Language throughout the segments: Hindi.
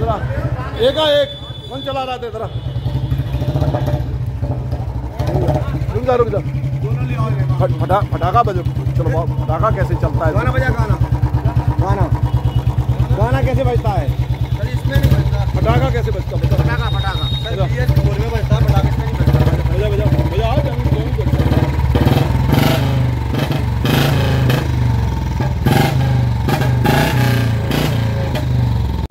जरा एकाएक कौन चला रहा था जरा रुक जा रुक जा फटा फटाखा बजो चलो फटाखा कैसे चलता है गाना बजा गाना गाना गाना कैसे बजता है फटाखा कैसे बजता है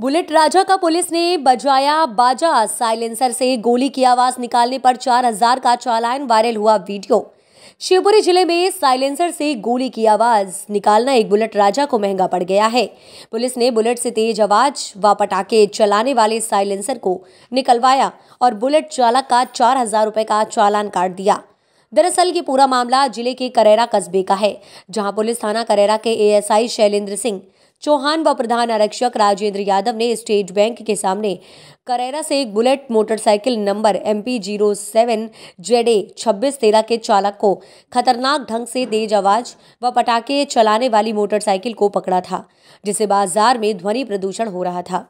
बुलेट राजा का पुलिस ने बजाया बाजा साइलेंसर से गोली की आवाज निकालने पर 4000 का चालान वायरल हुआ वीडियो शिवपुरी जिले में साइलेंसर से गोली की आवाज निकालना एक बुलेट राजा को महंगा पड़ गया है पुलिस ने बुलेट से तेज आवाज व पटाखे चलाने वाले साइलेंसर को निकलवाया और बुलेट चालक का चार हजार रुपये का चालान काट दिया दरअसल ये पूरा मामला जिले के करेरा कस्बे का है जहां पुलिस थाना करेरा के एएसआई शैलेंद्र सिंह चौहान व प्रधान आरक्षक राजेंद्र यादव ने स्टेट बैंक के सामने करेरा से एक bullet motorcycle number M P zero seven Z A छब्बीस तेरह के चालक को खतरनाक ढंग से तेज आवाज व पटाखे चलाने वाली मोटरसाइकिल को पकड़ा था जिसे बाजार में ध्वनि प्रदूषण हो रहा था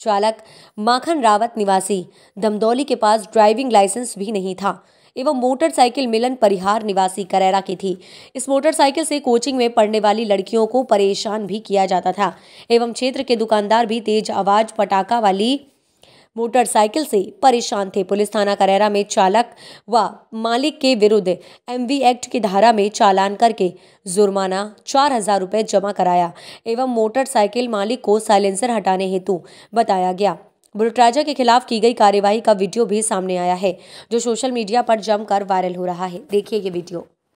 चालक माखन रावत निवासी दमदौली के पास ड्राइविंग लाइसेंस भी नहीं था एवं मोटरसाइकिल मिलन परिहार निवासी करैरा की थी इस मोटरसाइकिल से कोचिंग में पढ़ने वाली लड़कियों को परेशान भी किया जाता था एवं क्षेत्र के दुकानदार भी तेज आवाज पटाखा वाली मोटरसाइकिल से परेशान थे पुलिस थाना करैरा में चालक व मालिक के विरुद्ध एमवी एक्ट की धारा में चालान करके जुर्माना चार हजार रुपये जमा कराया एवं मोटरसाइकिल मालिक को साइलेंसर हटाने हेतु बताया गया बुलटराजा के खिलाफ की गई कार्यवाही का वीडियो भी सामने आया है जो सोशल मीडिया पर जमकर वायरल हो रहा है देखिए ये वीडियो